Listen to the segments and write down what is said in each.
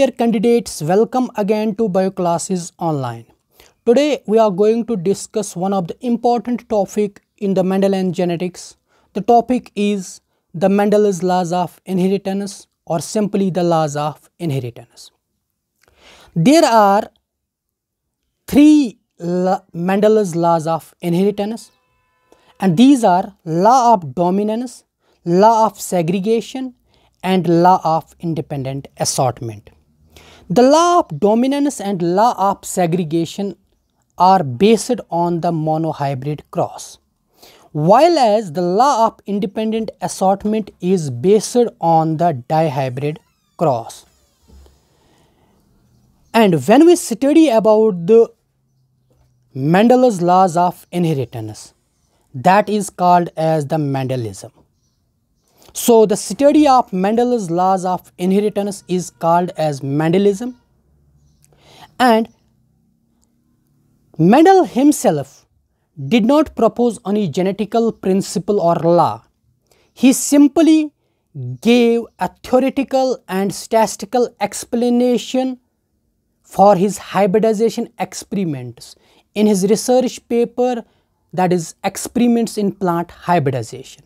Dear candidates, welcome again to Bio Classes Online. Today we are going to discuss one of the important topic in the Mendelian genetics. The topic is the Mendel's laws of inheritance or simply the laws of inheritance. There are three la Mendel's laws of inheritance and these are law of dominance, law of segregation and law of independent assortment. The law of dominance and law of segregation are based on the monohybrid cross, while as the law of independent assortment is based on the dihybrid cross. And when we study about the Mendel's laws of inheritance, that is called as the Mendelism. So the study of Mendel's laws of inheritance is called as Mendelism and Mendel himself did not propose any genetical principle or law. He simply gave a theoretical and statistical explanation for his hybridization experiments in his research paper that is experiments in plant hybridization.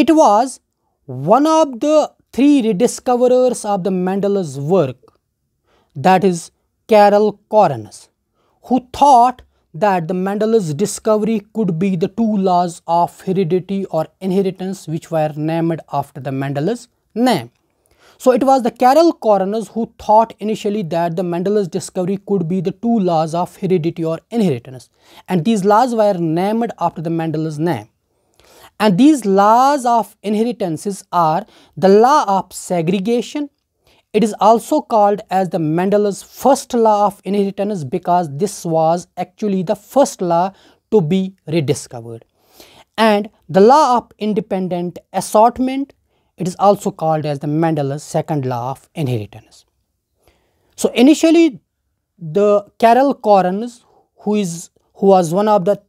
It was one of the three rediscoverers of the Mendel's work, that is Carol Corinus, who thought that the Mendel's discovery could be the two laws of heredity or inheritance which were named after the Mendel's name. So it was the Carol Coroners who thought initially that the Mendel's discovery could be the two laws of heredity or inheritance. And these laws were named after the Mendel's name. And these laws of inheritances are the law of segregation. It is also called as the Mendel's first law of inheritance because this was actually the first law to be rediscovered. And the law of independent assortment, it is also called as the Mendel's second law of inheritance. So initially, the Carol Correns, who is who was one of the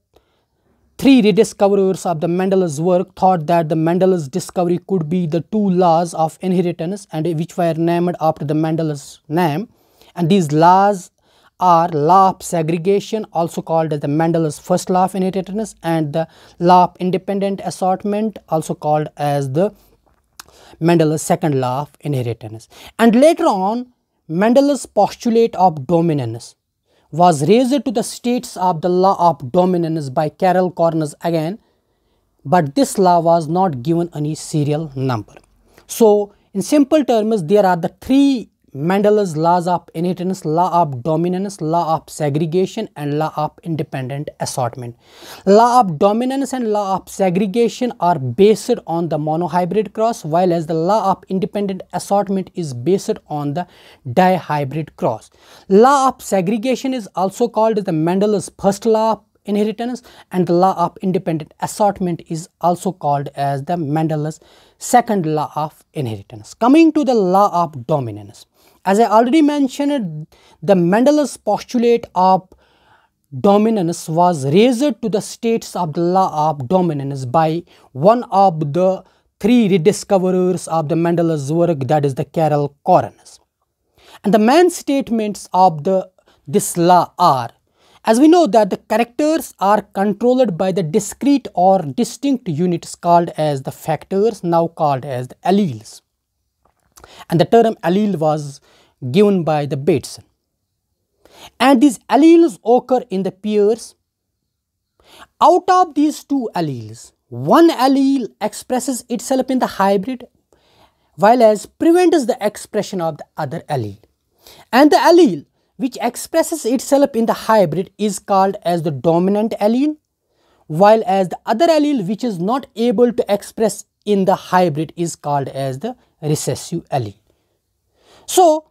Three rediscoverers of the Mendel's work thought that the Mendel's discovery could be the two laws of inheritance and which were named after the Mendel's name. And these laws are law of segregation, also called as the Mendel's first law of inheritance, and the law of independent assortment, also called as the Mendel's second law of inheritance. And later on, Mendel's postulate of dominance was raised to the states of the law of dominance by Carol Corners again, but this law was not given any serial number. So, in simple terms, there are the three Mandela's laws of inheritance, law of dominance, law of segregation and law of independent assortment. Law of dominance and law of segregation are based on the monohybrid cross while as the law of independent assortment is based on the dihybrid cross. Law of segregation is also called the Mendel's first law of inheritance and the law of independent assortment is also called as the Mendel's second law of inheritance. Coming to the law of dominance. As I already mentioned, the Mendelus postulate of dominance was raised to the states of the law of dominance by one of the three rediscoverers of the Mendelus work, that is the Carol Coronis. And the main statements of the, this law are, as we know that the characters are controlled by the discrete or distinct units called as the factors, now called as the alleles. And the term allele was given by the Bateson. And these alleles occur in the pairs. Out of these two alleles, one allele expresses itself in the hybrid while as prevents the expression of the other allele. And the allele which expresses itself in the hybrid is called as the dominant allele while as the other allele which is not able to express in the hybrid is called as the recessive allele. So,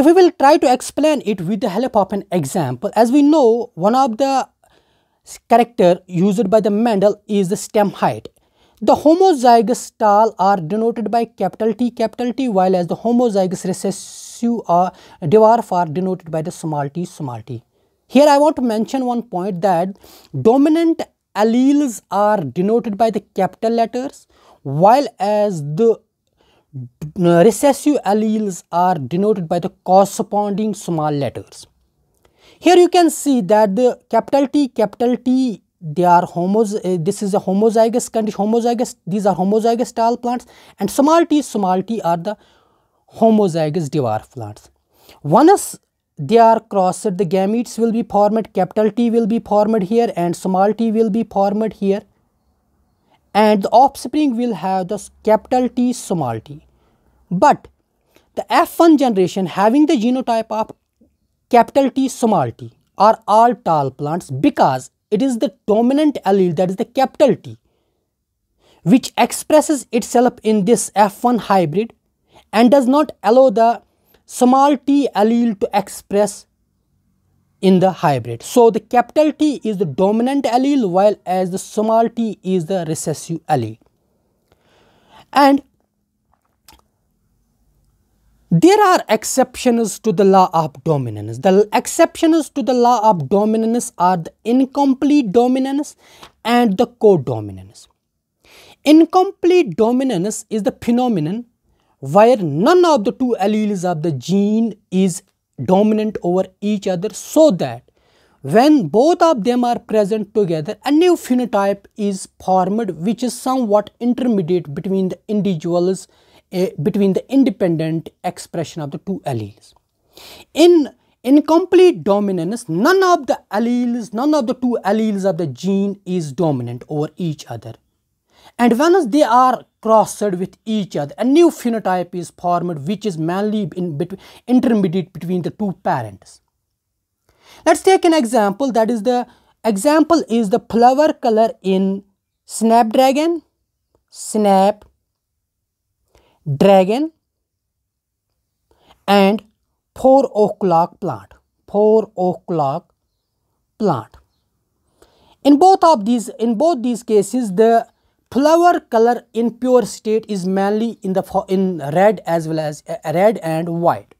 if we will try to explain it with the help of an example, as we know, one of the character used by the Mendel is the stem height. The homozygous tall are denoted by capital T, capital T, while as the homozygous recessive are dwarf are denoted by the small t, small t. Here I want to mention one point that dominant alleles are denoted by the capital letters, while as the recessive alleles are denoted by the corresponding small letters. Here you can see that the capital T, capital T, they are homo. uh, this is a homozygous condition, homozygous, these are homozygous tall plants and small t, small t are the homozygous dwarf plants. Once they are crossed, the gametes will be formed, capital T will be formed here and small t will be formed here and the offspring will have the capital T, small t. But the F1 generation having the genotype of capital T small t are all tall plants because it is the dominant allele that is the capital T which expresses itself in this F1 hybrid and does not allow the small t allele to express in the hybrid. So the capital T is the dominant allele while as the small t is the recessive allele. And there are exceptions to the law of dominance. The exceptions to the law of dominance are the incomplete dominance and the codominance. Incomplete dominance is the phenomenon where none of the two alleles of the gene is dominant over each other so that when both of them are present together a new phenotype is formed which is somewhat intermediate between the individuals between the independent expression of the two alleles. In incomplete dominance, none of the alleles, none of the two alleles of the gene is dominant over each other. And once they are crossed with each other, a new phenotype is formed which is mainly in between, intermediate between the two parents. Let's take an example that is the example is the flower color in snapdragon, snap, dragon and 4 o'clock plant 4 o'clock plant in both of these in both these cases the flower color in pure state is mainly in the in red as well as uh, red and white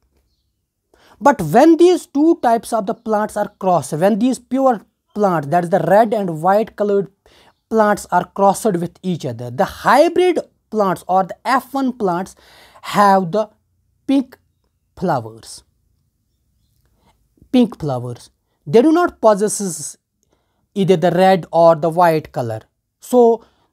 but when these two types of the plants are crossed when these pure plants that is the red and white colored plants are crossed with each other the hybrid plants or the F1 plants have the pink flowers. Pink flowers. They do not possess either the red or the white color. So,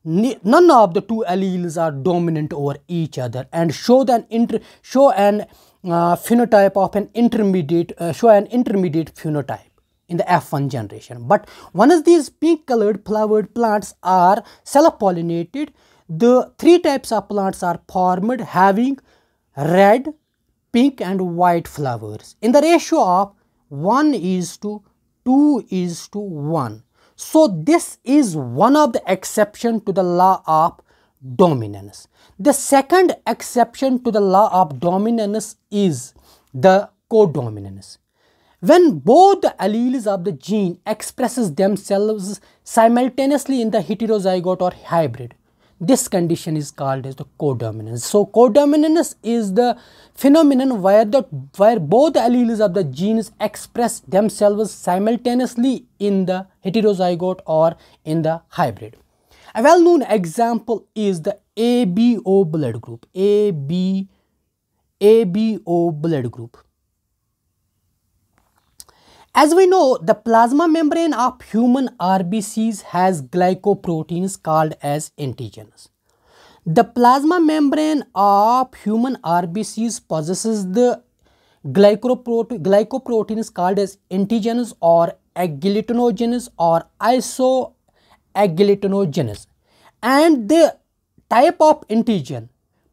none of the two alleles are dominant over each other and show an inter show an uh, phenotype of an intermediate uh, show an intermediate phenotype in the F1 generation. But once these pink colored flowered plants are self pollinated, the three types of plants are formed having red, pink and white flowers in the ratio of 1 is to 2 is to 1. So this is one of the exception to the law of dominance. The second exception to the law of dominance is the codominance. When both the alleles of the gene expresses themselves simultaneously in the heterozygote or hybrid, this condition is called as the codominance. So codominance is the phenomenon where the where both alleles of the genes express themselves simultaneously in the heterozygote or in the hybrid. A well-known example is the ABO blood group. AB, ABO blood group. As we know, the plasma membrane of human RBCs has glycoproteins called as antigens. The plasma membrane of human RBCs possesses the glycoproteins called as antigens or agglutinogens or isoagglutinogens and the type of antigen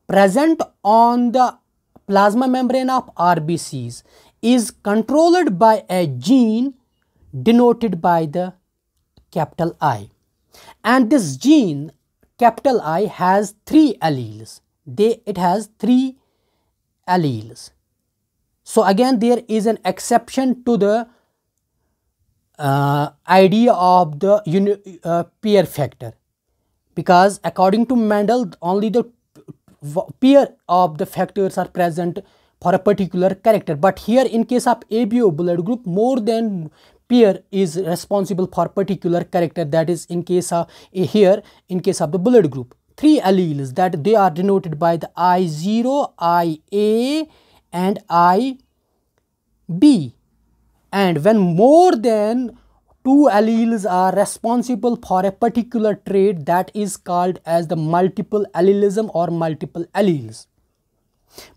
present on the plasma membrane of RBCs is controlled by a gene denoted by the capital I. And this gene capital I has three alleles. They, it has three alleles. So again there is an exception to the uh, idea of the uh, peer factor because according to Mendel only the pair of the factors are present for a particular character. But here in case of ABO blood group, more than pair is responsible for particular character that is in case of eh, here in case of the blood group three alleles that they are denoted by the i0 ia and ib and when more than two alleles are responsible for a particular trait that is called as the multiple allelism or multiple alleles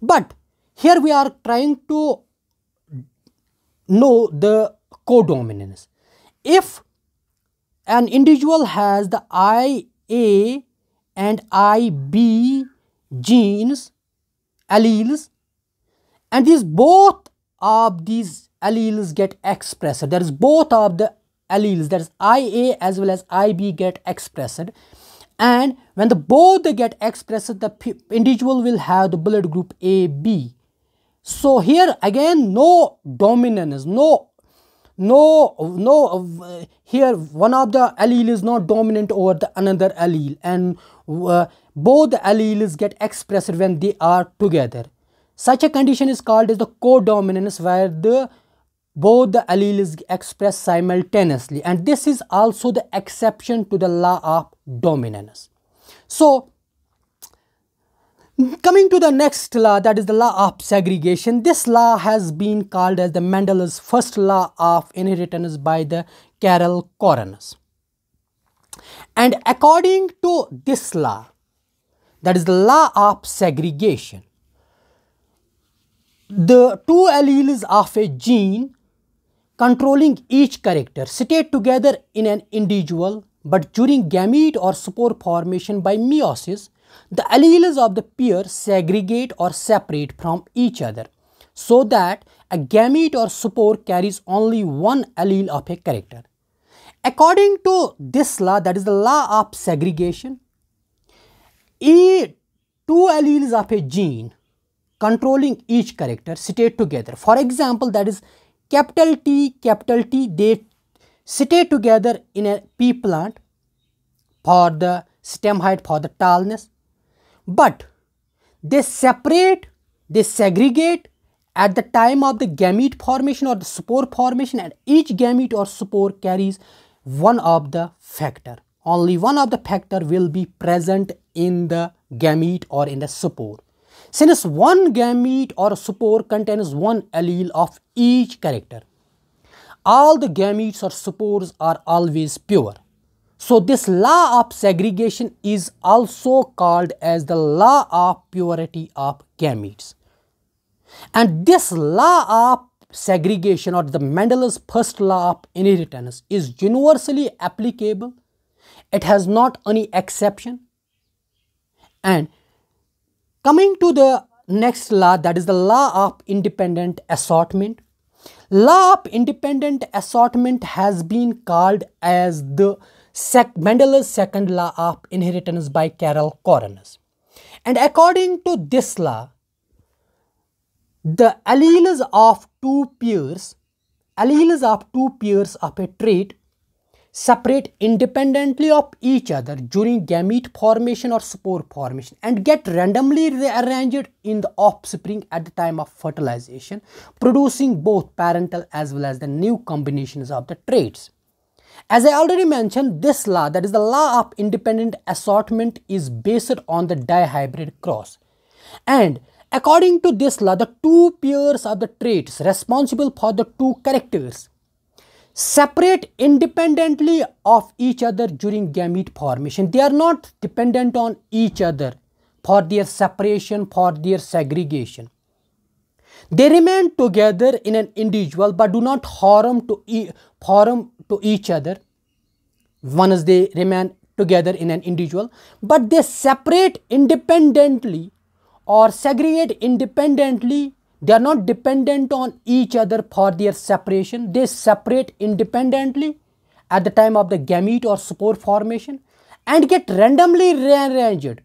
but here we are trying to know the codominance. If an individual has the IA and IB genes, alleles, and these both of these alleles get expressed. There is both of the alleles, that is IA as well as IB get expressed. And when the both they get expressed, the individual will have the blood group AB. So here again, no dominance, no, no, no, uh, here one of the allele is not dominant over the another allele and uh, both alleles get expressed when they are together. Such a condition is called as the codominance where the both the alleles express simultaneously and this is also the exception to the law of dominance. So, Coming to the next law, that is the law of segregation. This law has been called as the Mendel's first law of inheritance by the Carol Coroners. And according to this law, that is the law of segregation, the two alleles of a gene controlling each character stay together in an individual, but during gamete or spore formation by meiosis, the alleles of the pair segregate or separate from each other so that a gamete or spore carries only one allele of a character. According to this law, that is the law of segregation, E two alleles of a gene controlling each character stay together. For example, that is capital T, capital T, they stay together in a pea plant for the stem height, for the tallness but they separate, they segregate at the time of the gamete formation or the spore formation and each gamete or spore carries one of the factor. Only one of the factor will be present in the gamete or in the spore. Since one gamete or spore contains one allele of each character, all the gametes or spores are always pure. So this law of segregation is also called as the law of purity of gametes. And this law of segregation or the Mendel's first law of inheritance is universally applicable. It has not any exception. And coming to the next law that is the law of independent assortment. Law of independent assortment has been called as the sec second law of inheritance by Carol Coronis. And according to this law, the alleles of two pairs, alleles of two pairs of a trait separate independently of each other during gamete formation or spore formation and get randomly rearranged in the offspring at the time of fertilization, producing both parental as well as the new combinations of the traits. As I already mentioned, this law, that is the law of independent assortment, is based on the dihybrid cross. And according to this law, the two pairs of the traits responsible for the two characters separate independently of each other during gamete formation. They are not dependent on each other for their separation, for their segregation. They remain together in an individual but do not harm to, e harm to each other once they remain together in an individual but they separate independently or segregate independently they are not dependent on each other for their separation. They separate independently at the time of the gamete or spore formation and get randomly rearranged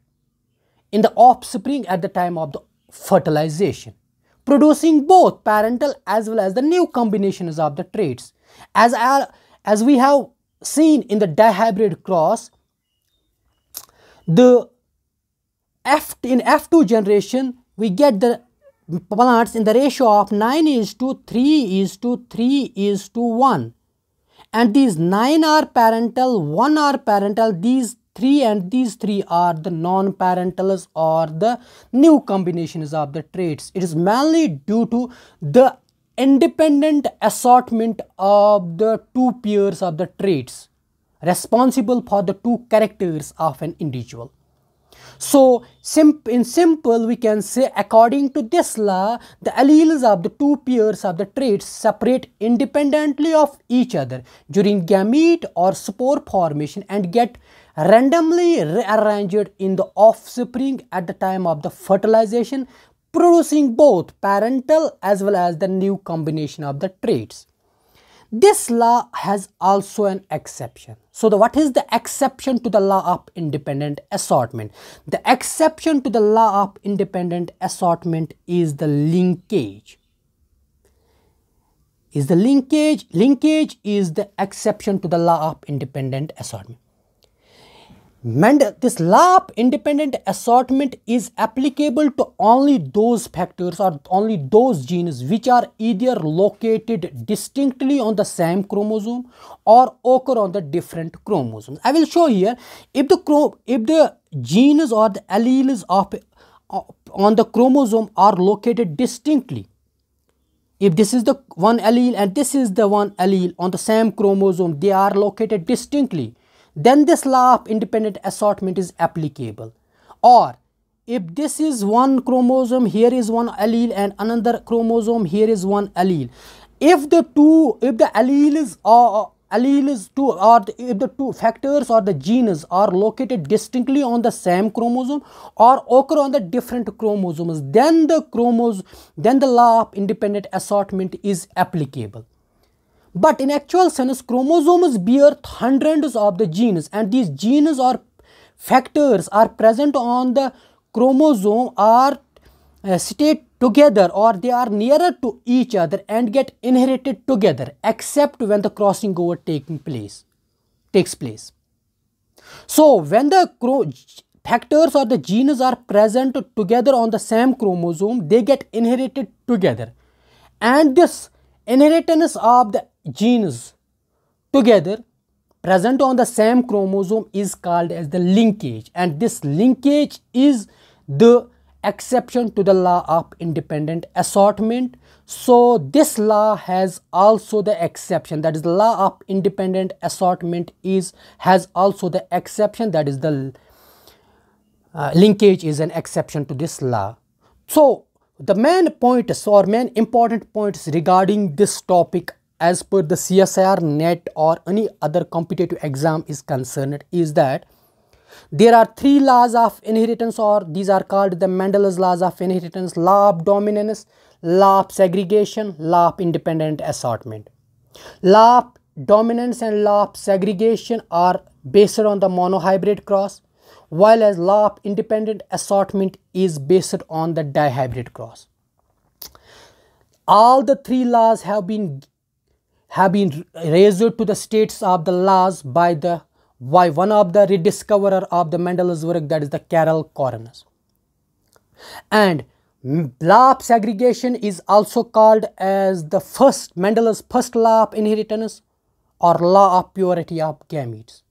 in the offspring at the time of the fertilization, producing both parental as well as the new combinations of the traits. As, I as we have seen in the dihybrid cross, the F in F2 generation, we get the plants in the ratio of 9 is to 3 is to 3 is to 1 and these 9 are parental 1 are parental these 3 and these 3 are the non-parentals or the new combinations of the traits it is mainly due to the independent assortment of the two pairs of the traits responsible for the two characters of an individual so in simple we can say according to this law the alleles of the two pairs of the traits separate independently of each other during gamete or spore formation and get randomly rearranged in the offspring at the time of the fertilization producing both parental as well as the new combination of the traits. This law has also an exception. So the, what is the exception to the law of independent assortment? The exception to the law of independent assortment is the linkage. Is the linkage, linkage is the exception to the law of independent assortment. And this LAP independent assortment is applicable to only those factors or only those genes which are either located distinctly on the same chromosome or occur on the different chromosomes. I will show here if the, if the genes or the alleles of, on the chromosome are located distinctly if this is the one allele and this is the one allele on the same chromosome they are located distinctly then this law of independent assortment is applicable or if this is one chromosome here is one allele and another chromosome here is one allele if the two if the alleles are uh, alleles two or the, if the two factors or the genes are located distinctly on the same chromosome or occur on the different chromosomes then the chromos then the law of independent assortment is applicable but in actual sense, chromosomes bear hundreds of the genes and these genes or factors are present on the chromosome are uh, stayed together or they are nearer to each other and get inherited together except when the crossing over taking place takes place. So when the factors or the genes are present together on the same chromosome, they get inherited together. And this inheritance of the genes together present on the same chromosome is called as the linkage and this linkage is the exception to the law of independent assortment so this law has also the exception that is the law of independent assortment is has also the exception that is the uh, linkage is an exception to this law so the main points or main important points regarding this topic as per the CSIR net or any other competitive exam is concerned is that there are three laws of inheritance or these are called the Mendel's laws of inheritance, law of dominance, law of segregation, law of independent assortment. Law of dominance and law of segregation are based on the monohybrid cross while as law of independent assortment is based on the dihybrid cross. All the three laws have been have been raised to the states of the laws by the by one of the rediscoverer of the Mendel's work that is the Carol Coroners. And law segregation is also called as the first Mendel's first law of inheritance or law of purity of gametes.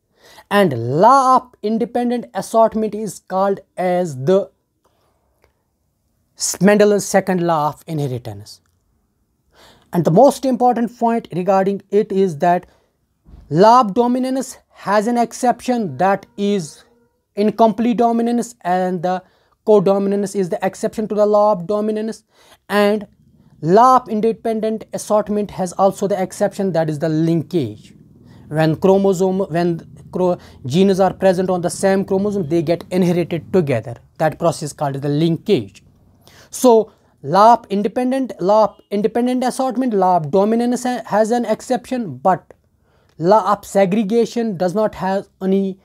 And law of independent assortment is called as the Mendel's second law of inheritance. And the most important point regarding it is that lab dominance has an exception that is incomplete dominance and the codominance is the exception to the law of dominance and law of independent assortment has also the exception that is the linkage when chromosome when genes are present on the same chromosome they get inherited together that process is called the linkage so LARP independent LARP independent assortment LARP dominance has an exception but LARP segregation does not have any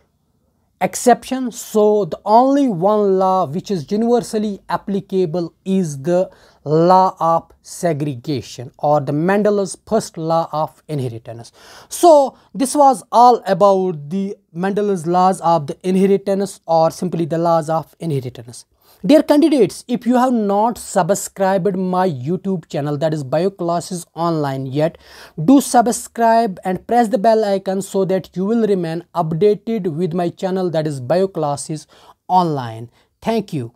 exception so the only one law which is universally applicable is the law of segregation or the Mendel's first law of inheritance. So this was all about the Mendel's laws of the inheritance or simply the laws of inheritance. Dear candidates, if you have not subscribed my YouTube channel that is Bio Classes Online yet, do subscribe and press the bell icon so that you will remain updated with my channel that is Bio Classes Online. Thank you.